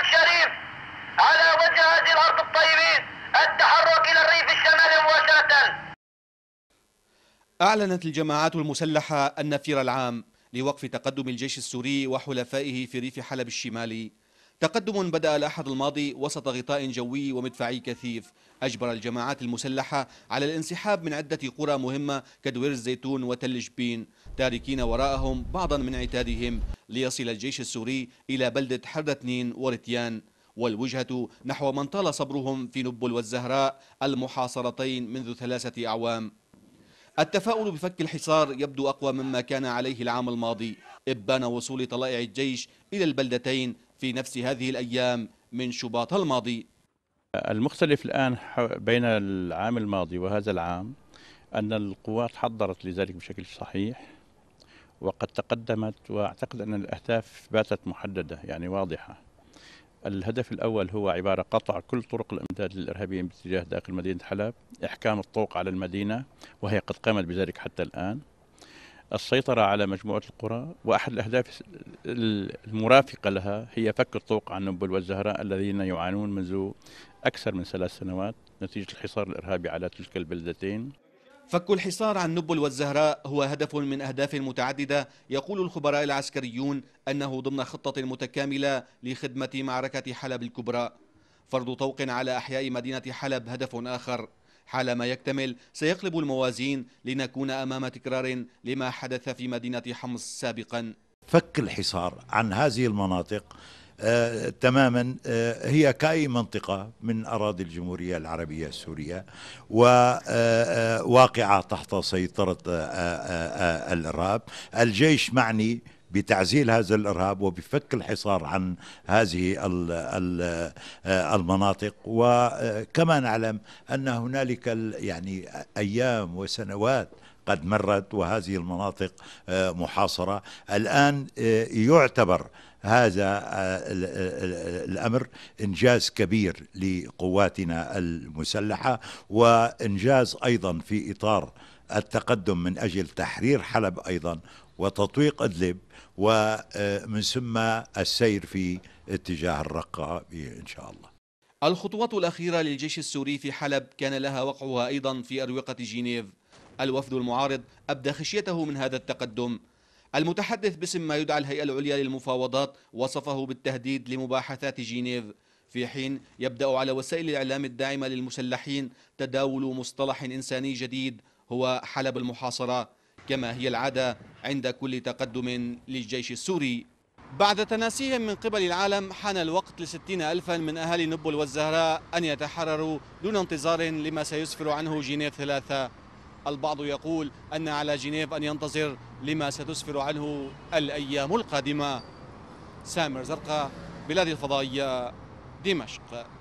الشريف على وجه هذه الأرض الطيبين التحرك إلى الريف الشمالي مباشرة أعلنت الجماعات المسلحة النفير العام لوقف تقدم الجيش السوري وحلفائه في ريف حلب الشمالي تقدم بدأ الأحد الماضي وسط غطاء جوي ومدفعي كثيف أجبر الجماعات المسلحة على الانسحاب من عدة قرى مهمة كدوير الزيتون وتل جبين تاركين وراءهم بعضا من عتادهم ليصل الجيش السوري إلى بلدة حردتنين ورتيان والوجهة نحو من طال صبرهم في نبل والزهراء المحاصرتين منذ ثلاثة أعوام التفاؤل بفك الحصار يبدو أقوى مما كان عليه العام الماضي إبان وصول طلائع الجيش إلى البلدتين في نفس هذه الأيام من شباط الماضي المختلف الآن بين العام الماضي وهذا العام أن القوات حضرت لذلك بشكل صحيح وقد تقدمت وأعتقد أن الأهداف باتت محددة يعني واضحة الهدف الأول هو عبارة قطع كل طرق الإمداد للإرهابيين باتجاه داخل مدينة حلب إحكام الطوق على المدينة وهي قد قامت بذلك حتى الآن السيطرة على مجموعة القرى وأحد الأهداف المرافقة لها هي فك الطوق عن نبل والزهراء الذين يعانون منذ أكثر من ثلاث سنوات نتيجة الحصار الإرهابي على تلك البلدتين فك الحصار عن نبل والزهراء هو هدف من أهداف متعددة يقول الخبراء العسكريون أنه ضمن خطة متكاملة لخدمة معركة حلب الكبرى فرض طوق على أحياء مدينة حلب هدف آخر حالما يكتمل سيقلب الموازين لنكون أمام تكرار لما حدث في مدينة حمص سابقا فك الحصار عن هذه المناطق آه تماما آه هي كأي منطقة من أراضي الجمهورية العربية السورية وواقعة آه، آه، تحت سيطرة آآ آه، الإرهاب الجيش معني بتعزيل هذا الارهاب وبفك الحصار عن هذه آه المناطق وكما نعلم ان هنالك يعني ايام وسنوات قد مرت وهذه المناطق آه محاصره الان آه يعتبر هذا الامر انجاز كبير لقواتنا المسلحه وانجاز ايضا في اطار التقدم من أجل تحرير حلب أيضا وتطويق إدلب ومن ثم السير في اتجاه الرقة إن شاء الله الخطوات الأخيرة للجيش السوري في حلب كان لها وقعها أيضا في أروقة جنيف الوفد المعارض أبدى خشيته من هذا التقدم المتحدث باسم ما يدعى الهيئة العليا للمفاوضات وصفه بالتهديد لمباحثات جنيف في حين يبدأ على وسائل الإعلام الداعمة للمسلحين تداول مصطلح إنساني جديد هو حلب المحاصرة كما هي العادة عند كل تقدم للجيش السوري بعد تناسيهم من قبل العالم حان الوقت لستين ألفا من أهالي نبل والزهراء أن يتحرروا دون انتظار لما سيسفر عنه جنيف ثلاثة البعض يقول أن على جنيف أن ينتظر لما ستسفر عنه الأيام القادمة سامر زرقاء بلاد الفضائية دمشق